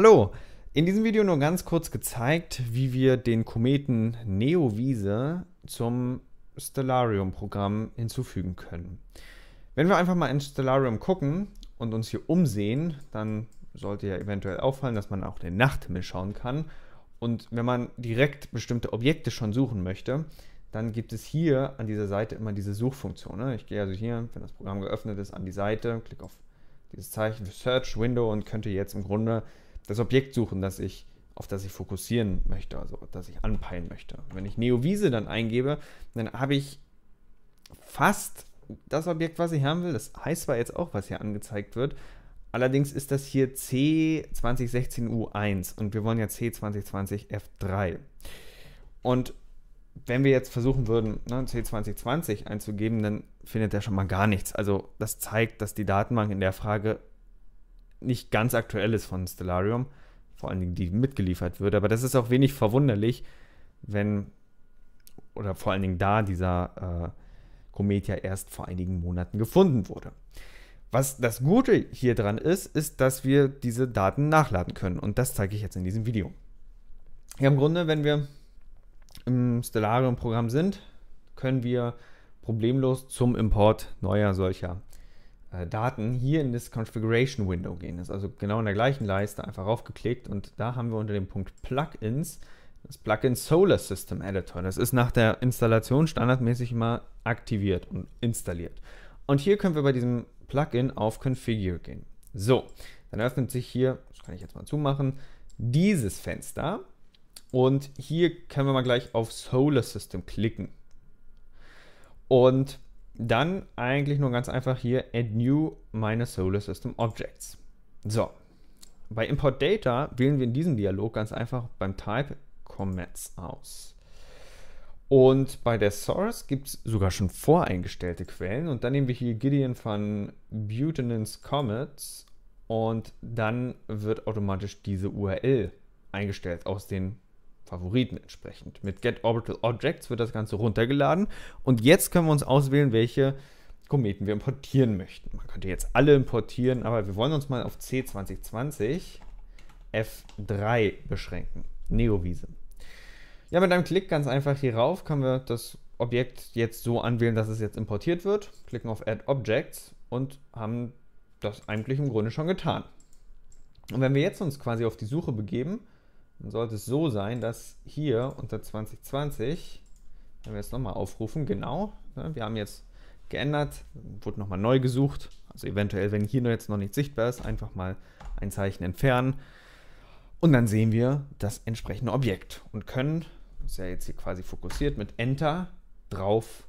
Hallo! In diesem Video nur ganz kurz gezeigt, wie wir den Kometen Neowiese zum Stellarium-Programm hinzufügen können. Wenn wir einfach mal ins Stellarium gucken und uns hier umsehen, dann sollte ja eventuell auffallen, dass man auch den Nachthimmel schauen kann. Und wenn man direkt bestimmte Objekte schon suchen möchte, dann gibt es hier an dieser Seite immer diese Suchfunktion. Ne? Ich gehe also hier, wenn das Programm geöffnet ist, an die Seite, klicke auf dieses Zeichen für Search Window und könnte jetzt im Grunde das Objekt suchen, das ich, auf das ich fokussieren möchte, also das ich anpeilen möchte. Wenn ich Neowiese dann eingebe, dann habe ich fast das Objekt, was ich haben will. Das heißt zwar jetzt auch, was hier angezeigt wird, allerdings ist das hier C2016U1 und wir wollen ja C2020F3. Und wenn wir jetzt versuchen würden, ne, C2020 einzugeben, dann findet er schon mal gar nichts. Also das zeigt, dass die Datenbank in der Frage nicht ganz aktuell ist von Stellarium, vor allen Dingen die mitgeliefert wird. Aber das ist auch wenig verwunderlich, wenn, oder vor allen Dingen da dieser äh, Komet ja erst vor einigen Monaten gefunden wurde. Was das Gute hier dran ist, ist, dass wir diese Daten nachladen können. Und das zeige ich jetzt in diesem Video. Ja, im Grunde, wenn wir im Stellarium-Programm sind, können wir problemlos zum Import neuer solcher äh, Daten hier in das Configuration Window gehen. Das ist also genau in der gleichen Leiste einfach raufgeklickt und da haben wir unter dem Punkt Plugins das Plugin Solar System Editor. Das ist nach der Installation standardmäßig immer aktiviert und installiert. Und hier können wir bei diesem Plugin auf Configure gehen. So, dann öffnet sich hier, das kann ich jetzt mal zumachen, dieses Fenster. Und hier können wir mal gleich auf Solar System klicken. Und dann eigentlich nur ganz einfach hier add new meine Solar System Objects. So, bei Import Data wählen wir in diesem Dialog ganz einfach beim Type Comets aus. Und bei der Source gibt es sogar schon voreingestellte Quellen. Und dann nehmen wir hier Gideon von Butenan's Comets und dann wird automatisch diese URL eingestellt aus den Favoriten entsprechend. Mit Get Orbital Objects wird das Ganze runtergeladen und jetzt können wir uns auswählen, welche Kometen wir importieren möchten. Man könnte jetzt alle importieren, aber wir wollen uns mal auf C2020 F3 beschränken. Neowiese. Ja, mit einem Klick ganz einfach hier rauf können wir das Objekt jetzt so anwählen, dass es jetzt importiert wird. Klicken auf Add Objects und haben das eigentlich im Grunde schon getan. Und wenn wir jetzt uns quasi auf die Suche begeben, dann sollte es so sein, dass hier unter 2020, wenn wir es nochmal aufrufen, genau, ne, wir haben jetzt geändert, wurde nochmal neu gesucht. Also eventuell, wenn hier jetzt noch nicht sichtbar ist, einfach mal ein Zeichen entfernen. Und dann sehen wir das entsprechende Objekt und können, das ist ja jetzt hier quasi fokussiert, mit Enter drauf,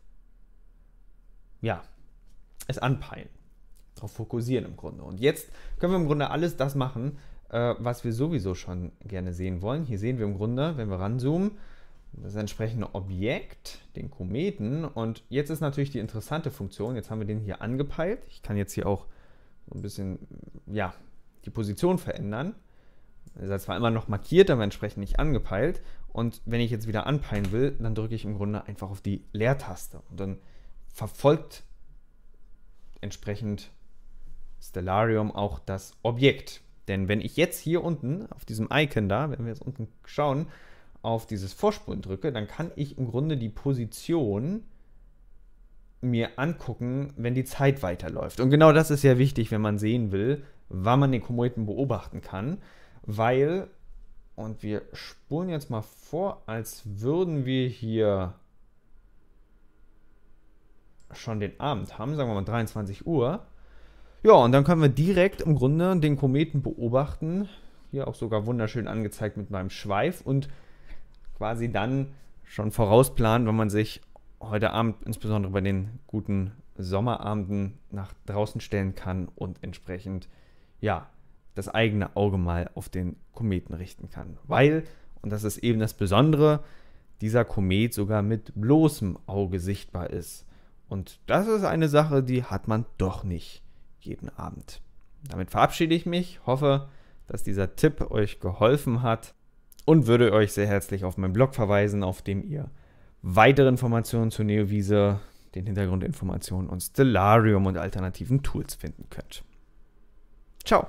ja, es anpeilen, darauf fokussieren im Grunde. Und jetzt können wir im Grunde alles das machen, äh, was wir sowieso schon gerne sehen wollen. Hier sehen wir im Grunde, wenn wir ranzoomen, das entsprechende Objekt, den Kometen. Und jetzt ist natürlich die interessante Funktion, jetzt haben wir den hier angepeilt. Ich kann jetzt hier auch so ein bisschen, ja, die Position verändern. Er ist zwar immer noch markiert, aber entsprechend nicht angepeilt. Und wenn ich jetzt wieder anpeilen will, dann drücke ich im Grunde einfach auf die Leertaste. Und dann verfolgt entsprechend Stellarium auch das Objekt. Denn wenn ich jetzt hier unten auf diesem Icon da, wenn wir jetzt unten schauen, auf dieses Vorspulen drücke, dann kann ich im Grunde die Position mir angucken, wenn die Zeit weiterläuft. Und genau das ist ja wichtig, wenn man sehen will, wann man den Kometen beobachten kann, weil, und wir spulen jetzt mal vor, als würden wir hier schon den Abend haben, sagen wir mal 23 Uhr, ja, und dann können wir direkt im Grunde den Kometen beobachten. Hier auch sogar wunderschön angezeigt mit meinem Schweif und quasi dann schon vorausplanen, wenn man sich heute Abend, insbesondere bei den guten Sommerabenden, nach draußen stellen kann und entsprechend, ja, das eigene Auge mal auf den Kometen richten kann. Weil, und das ist eben das Besondere, dieser Komet sogar mit bloßem Auge sichtbar ist. Und das ist eine Sache, die hat man doch nicht jeden Abend. Damit verabschiede ich mich, hoffe, dass dieser Tipp euch geholfen hat und würde euch sehr herzlich auf meinen Blog verweisen, auf dem ihr weitere Informationen zu Neovisa, den Hintergrundinformationen und Stellarium und alternativen Tools finden könnt. Ciao!